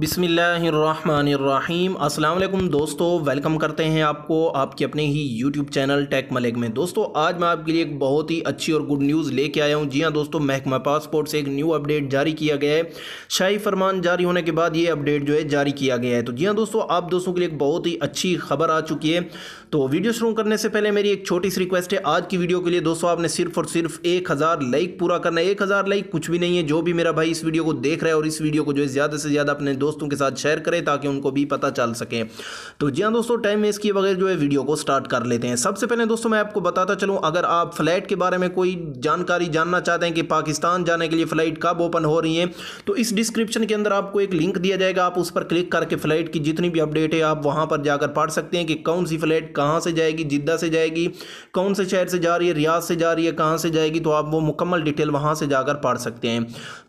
بسم اللہ الرحمن الرحیم السلام علیکم دوستو ویلکم کرتے ہیں آپ کو آپ کے اپنے ہی یوٹیوب چینل ٹیک ملک میں دوستو آج میں آپ کے لیے ایک بہت ہی اچھی اور گڈ نیوز لے کے آیا ہوں جی ہاں دوستو محکمہ پاسپورٹ سے ایک نیو اپ ڈیٹ جاری کیا گیا ہے شاہی فرمان جاری ہونے کے بعد یہ اپڈیٹ جو ہے جاری کیا گیا ہے تو جی ہاں دوستو آپ دوستوں کے لیے ایک بہت ہی اچھی خبر آ چکی ہے تو ویڈیو شروع کرنے سے پہلے میری ایک چھوٹی سی ریکویسٹ ہے آج کی ویڈیو کے لیے دوستو آپ نے صرف اور صرف ایک ہزار لائک پورا کرنا ہے ایک ہزار لائک کچھ بھی نہیں ہے جو بھی میرا بھائی اس ویڈیو کو دیکھ رہا ہے اور اس ویڈیو کو جو ہے زیادہ سے زیادہ اپنے دوست دوستوں کے ساتھ شیئر کریں تاکہ ان کو بھی پتہ چل سکیں تو جی ہاں دوستو ٹائم ویسٹ کیے بغیر جو ہے ویڈیو کو سٹارٹ کر لیتے ہیں سب سے پہلے دوستو میں آپ کو بتاتا چلوں اگر آپ فلائٹ کے بارے میں کوئی جانکاری جاننا چاہتے ہیں کہ پاکستان جانے کے لیے فلائٹ کب اوپن ہو رہی ہیں تو اس ڈسکرپشن کے اندر آپ کو ایک لنک دیا جائے گا آپ اس پر کلک کر کے فلائٹ کی جتنی بھی اپ ڈیٹ ہے آپ وہاں پر جا کر پڑھ سکتے ہیں کہ کون سی فلائٹ کہاں سے جائے گی جدہ سے جائے گی کون سے شہر سے جا رہی ہے ریاض سے جا رہی ہے کہاں سے جائے گی تو آپ وہ مکمل ڈیٹیل وہاں سے جا کر پڑھ سکتے ہیں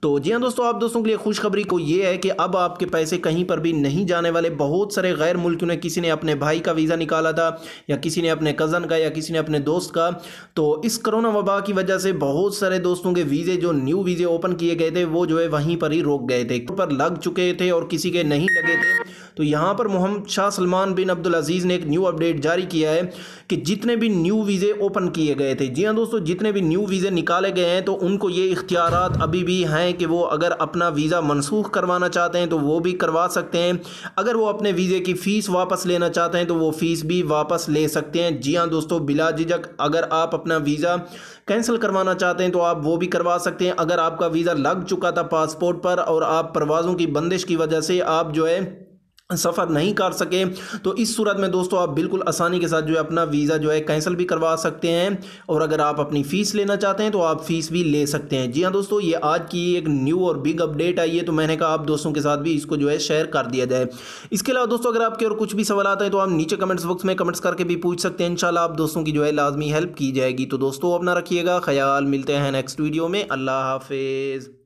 تو جی ہاں دوستو آپ دوستوں کے لیے خوشخبری کو یہ ہے کہ اب آپ کے پیسے کہیں پر بھی نہیں جانے والے بہت سارے غیر ملکیوں نے کسی نے اپنے بھائی کا ویزا نکالا تھا یا کسی نے اپنے کزن کا یا کسی نے اپنے دوست کا تو اس کرونا وبا کی وجہ سے بہت سارے دوستوں کے ویزے جو نیو ویزے اوپن کیے گئے تھے وہ جو ہے وہیں پر ہی روک گئے تھے پر لگ چکے تھے اور کسی کے نہیں لگے تھے تو یہاں پر محمد شاہ سلمان بن عبدالعزیز نے ایک نیو اپ ڈیٹ جاری کیا ہے کہ جتنے بھی نیو ویزے اوپن کیے گئے تھے جی ہاں دوستو جتنے بھی نیو ویزے نکالے گئے ہیں تو ان کو یہ اختیارات ابھی بھی ہیں کہ وہ اگر اپنا ویزا منسوخ کروانا چاہتے ہیں تو وہ وہ بھی کروا سکتے ہیں اگر وہ اپنے ویزے کی فیس واپس لینا چاہتے ہیں تو وہ فیس بھی واپس لے سکتے ہیں جی ہاں دوستو بلا جھجھک اگر آپ اپنا ویزا کینسل کروانا چاہتے ہیں تو آپ وہ بھی کروا سکتے ہیں اگر آپ کا ویزا لگ چکا تھا پاسپورٹ پر اور آپ پروازوں کی بندش کی وجہ سے آپ جو ہے سفر نہیں کر سکے تو اس صورت میں دوستو آپ بالکل آسانی کے ساتھ جو ہے اپنا ویزا جو ہے کینسل بھی کروا سکتے ہیں اور اگر آپ اپنی فیس لینا چاہتے ہیں تو آپ فیس بھی لے سکتے ہیں جی ہاں دوستو یہ آج کی ایک نیو اور بگ اپڈیٹ آئی ہے تو میں نے کہا آپ دوستوں کے ساتھ بھی اس کو جو ہے شیئر کر دیا جائے اس کے علاوہ دوستو اگر آپ کے اور کچھ بھی سوال آتا ہے تو آپ نیچے کمنٹس باکس میں کمنٹس کر کے بھی پوچھ سکتے ہیں انشاءاللہ آپ دوستوں کی جو ہے لازمی ہیلپ کی جائے گی تو دوستو اپنا رکھیے گا خیال ملتے ہیں نیکسٹ ویڈیو میں اللہ حافظ